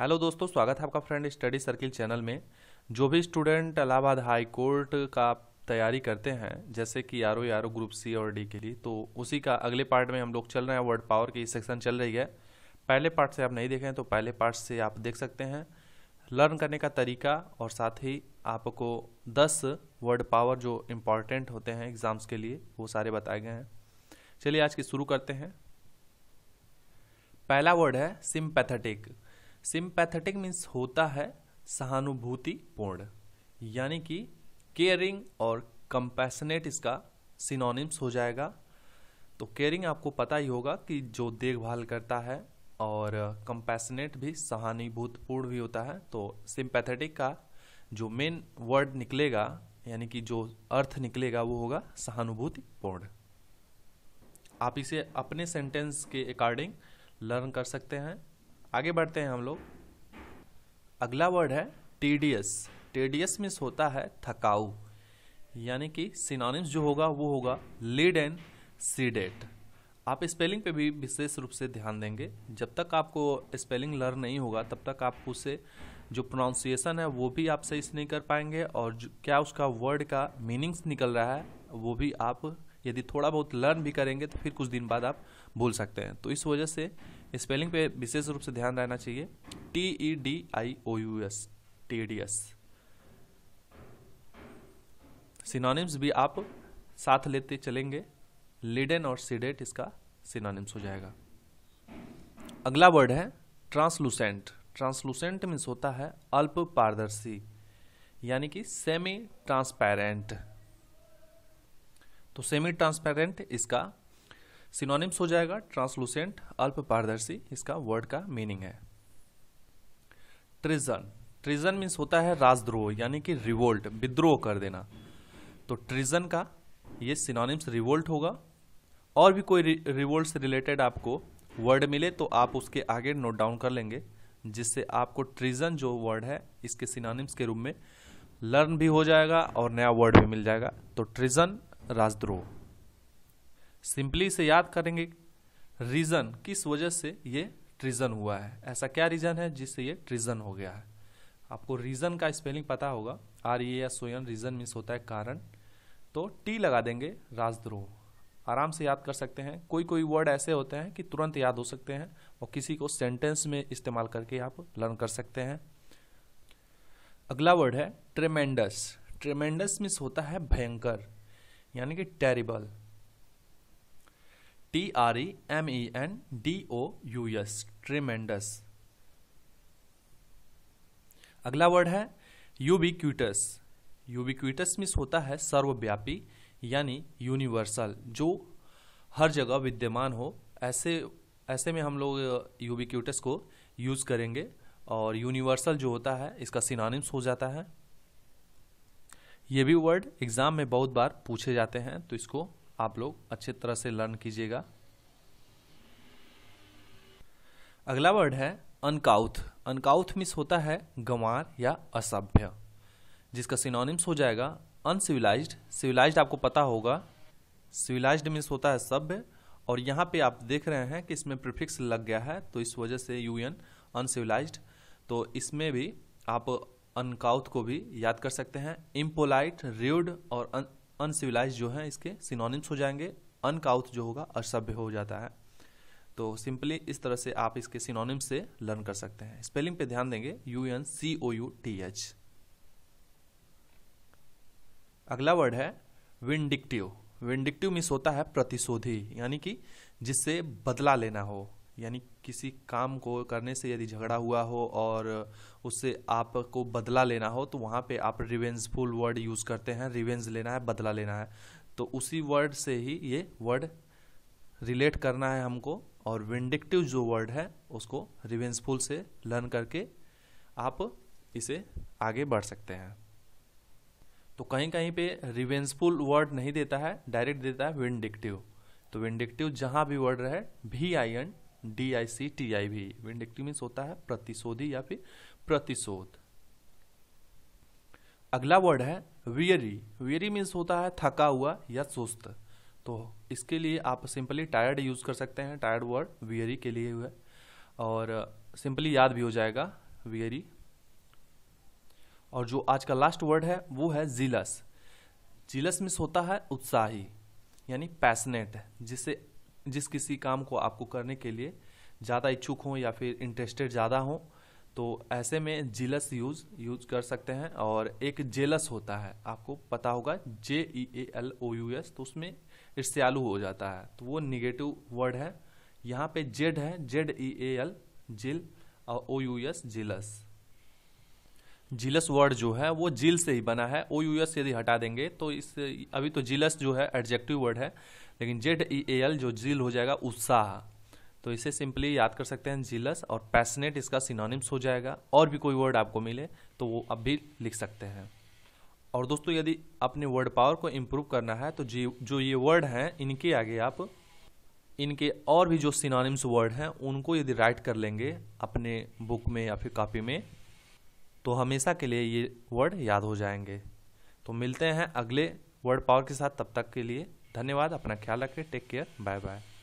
hello दोस्तों स्वागत है आपका फ्रेंड स्टडी सर्किल चैनल में जो भी स्टूडेंट इलाहाबाद हाई कोर्ट का तैयारी करते हैं जैसे कि R O R O group C और डी के लिए तो उसी का अगले पार्ट में हम लोग चल रहे हैं वर्ड पावर की सेक्शन चल रही है पहले पार्ट से आप नहीं देखें तो पहले पार्ट से आप देख सकते हैं लर्न करने का तरीका और साथ ही आपको दस वर्ड पावर जो इम्पॉर्टेंट होते हैं एग्ज़ाम्स के लिए वो सारे बताए गए हैं चलिए आज की शुरू करते हैं पहला वर्ड है सिम्पैथेटिक सिंपैथेटिक मीन्स होता है सहानुभूतिपूर्ण यानी कि केयरिंग और कंपैशनेट इसका सिनोनिम्स हो जाएगा तो केयरिंग आपको पता ही होगा कि जो देखभाल करता है और कंपैशनेट भी सहानुभूतपूर्ण भी होता है तो सिंपैथेटिक का जो मेन वर्ड निकलेगा यानी कि जो अर्थ निकलेगा वो होगा सहानुभूतिपूर्ण आप इसे अपने सेंटेंस के अकॉर्डिंग लर्न कर सकते हैं आगे बढ़ते हैं हम लोग अगला वर्ड है डी एस मीन्स होता है थकाऊ यानी कि सिनोनिम्स जो होगा वो होगा लीड एंड सीडेट आप स्पेलिंग पे भी विशेष रूप से ध्यान देंगे जब तक आपको स्पेलिंग लर्न नहीं होगा तब तक आप उसे जो प्रोनाउंसिएशन है वो भी आप सही से नहीं कर पाएंगे और क्या उसका वर्ड का मीनिंग्स निकल रहा है वो भी आप यदि थोड़ा बहुत लर्न भी करेंगे तो फिर कुछ दिन बाद आप भूल सकते हैं तो इस वजह से स्पेलिंग पे विशेष रूप से ध्यान रहना चाहिए T E D I O U S T D S synonyms भी आप साथ लेते चलेंगे लिडन और सीडेट इसका सिनोनिम्स हो जाएगा अगला वर्ड है ट्रांसलूसेंट ट्रांसलूसेंट मीन्स होता है अल्प पारदर्शी यानी कि सेमी ट्रांसपेरेंट तो सेमी ट्रांसपेरेंट इसका सिनोनिम्स हो जाएगा ट्रांसलूसेंट अल्प पारदर्शी इसका वर्ड का मीनिंग है ट्रिजन ट्रिजन मीन्स होता है राजद्रोह यानी कि रिवोल्ट विद्रोह कर देना तो ट्रिजन का ये सिनोनिम्स रिवोल्ट होगा और भी कोई रिवोल्ट से रिलेटेड आपको वर्ड मिले तो आप उसके आगे नोट डाउन कर लेंगे जिससे आपको ट्रिजन जो वर्ड है इसके सिनोनिम्स के रूप में लर्न भी हो जाएगा और नया वर्ड भी मिल जाएगा तो ट्रिजन राजद्रोह सिंपली से याद करेंगे रीज़न किस वजह से ये ट्रीजन हुआ है ऐसा क्या रीज़न है जिससे ये ट्रीजन हो गया है आपको रीज़न का स्पेलिंग पता होगा आर ये या सोयन रीज़न मीन्स होता है कारण तो टी लगा देंगे राजद्रोह आराम से याद कर सकते हैं कोई कोई वर्ड ऐसे होते हैं कि तुरंत याद हो सकते हैं और किसी को सेंटेंस में इस्तेमाल करके आप लर्न कर सकते हैं अगला वर्ड है ट्रेमेंडस ट्रेमेंडस मीन्स होता है भयंकर यानी कि terrible T R E M E N D O U S tremendous अगला वर्ड है यूबिक्यूटस यूबिक्यूटस मीन्स होता है सर्वव्यापी यानी यूनिवर्सल जो हर जगह विद्यमान हो ऐसे ऐसे में हम लोग यूबिक्यूटस uh, को यूज़ करेंगे और यूनिवर्सल जो होता है इसका सिनानिम्स हो जाता है ये भी वर्ड एग्जाम में बहुत बार पूछे जाते हैं तो इसको आप लोग अच्छे तरह से लर्न कीजिएगा अगला वर्ड है अनकाउथ अनकाउथ मिस होता है गंवार या असभ्य जिसका सिनोनिम्स हो जाएगा अनसिविलाइज सिविलाइज आपको पता होगा सिविलाइज मीन्स होता है सभ्य और यहाँ पे आप देख रहे हैं कि इसमें प्रिफिक्स लग गया है तो इस वजह से यू एन अनसिविलाइज्ड तो इसमें भी आप अनकाउत को भी याद कर सकते हैं इम्पोलाइट र्यूड और अनसिविलाइज जो है इसके सिनोनिम्स हो जाएंगे अनकाउत जो होगा असभ्य हो जाता है तो सिंपली इस तरह से आप इसके सिनोनिम्स से लर्न कर सकते हैं स्पेलिंग पे ध्यान देंगे U N C O U T H अगला वर्ड है विंडिक्टिव विंडिक्टिव मिस होता है प्रतिशोधी यानी कि जिससे बदला लेना हो यानी किसी काम को करने से यदि झगड़ा हुआ हो और उससे आपको बदला लेना हो तो वहाँ पे आप रिवेंजफुल वर्ड यूज़ करते हैं रिवेंज लेना है बदला लेना है तो उसी वर्ड से ही ये वर्ड रिलेट करना है हमको और विंडिक्टिव जो वर्ड है उसको रिवेंजफुल से लर्न करके आप इसे आगे बढ़ सकते हैं तो कहीं कहीं पे रिवेंजफुल वर्ड नहीं देता है डायरेक्ट देता है विंडिक्टिव तो विंडिक्टिव जहाँ भी वर्ड रहे भी I N D I C T I V vindictive means होता है प्रतिशोधी या फिर प्रतिशोध अगला वर्ड है वियरी वियरी मीन्स होता है थका हुआ या सुस्त तो इसके लिए आप सिंपली टायर्ड यूज कर सकते हैं टायर्ड वर्ड वियरी के लिए हुआ और सिंपली याद भी हो जाएगा वियरी और जो आज का लास्ट वर्ड है वो है जिलस जिलस मीन्स होता है उत्साही यानी पैसनेट जिसे जिस किसी काम को आपको करने के लिए ज़्यादा इच्छुक हों या फिर इंटरेस्टेड ज़्यादा हों तो ऐसे में जेलस यूज़ यूज कर सकते हैं और एक जेलस होता है आपको पता होगा J E A L O U S तो उसमें ईर्ष्यालु हो जाता है तो वो निगेटिव वर्ड है यहाँ पे जेड है Z E A L jeal और O U S jealous jealous word जो है वो जिल से ही बना है ओ यू एस यदि हटा देंगे तो इस अभी तो जिलस जो है एडजेक्टिव वर्ड है लेकिन जेड ई ए एल जो जिल हो जाएगा उत्साह तो इसे सिंपली याद कर सकते हैं जिलस और पैसनेट इसका सिनोनिम्स हो जाएगा और भी कोई वर्ड आपको मिले तो वो अब भी लिख सकते हैं और दोस्तों यदि अपने वर्ड पावर को इम्प्रूव करना है तो जो ये वर्ड हैं इनके आगे आप इनके और भी जो सिनोनिम्स वर्ड हैं उनको यदि राइट कर लेंगे अपने बुक में या फिर कॉपी में तो हमेशा के लिए ये वर्ड याद हो जाएंगे तो मिलते हैं अगले वर्ड पावर के साथ तब तक के लिए धन्यवाद अपना ख्याल रखें टेक केयर बाय बाय